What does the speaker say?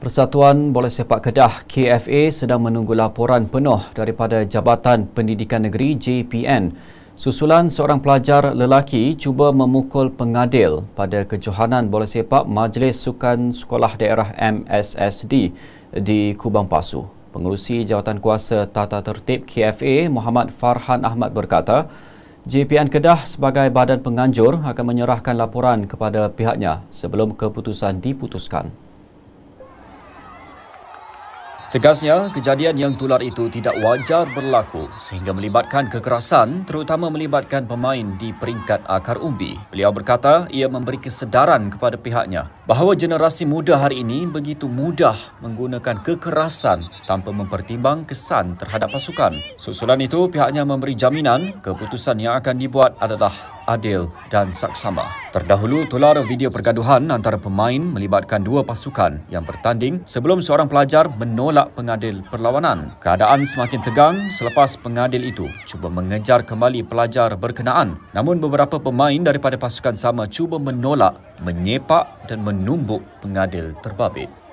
Persatuan Bola Sepak Kedah KFA sedang menunggu laporan penuh daripada Jabatan Pendidikan Negeri JPN. Susulan seorang pelajar lelaki cuba memukul pengadil pada kejohanan bola sepak Majlis Sukan Sekolah Daerah MSSD di Kubang Pasu. Pengurusi Jawatan Kuasa Tata Tertib KFA Muhammad Farhan Ahmad berkata, JPN Kedah sebagai badan penganjur akan menyerahkan laporan kepada pihaknya sebelum keputusan diputuskan. Tegasnya, kejadian yang tular itu tidak wajar berlaku sehingga melibatkan kekerasan terutama melibatkan pemain di peringkat akar umbi. Beliau berkata ia memberi kesedaran kepada pihaknya bahawa generasi muda hari ini begitu mudah menggunakan kekerasan tanpa mempertimbang kesan terhadap pasukan. Susulan itu, pihaknya memberi jaminan keputusan yang akan dibuat adalah adil dan saksama. Terdahulu, tular video pergaduhan antara pemain melibatkan dua pasukan yang bertanding sebelum seorang pelajar menolak pengadil perlawanan. Keadaan semakin tegang selepas pengadil itu cuba mengejar kembali pelajar berkenaan. Namun beberapa pemain daripada pasukan sama cuba menolak, menyepak dan menumbuk pengadil terbabit.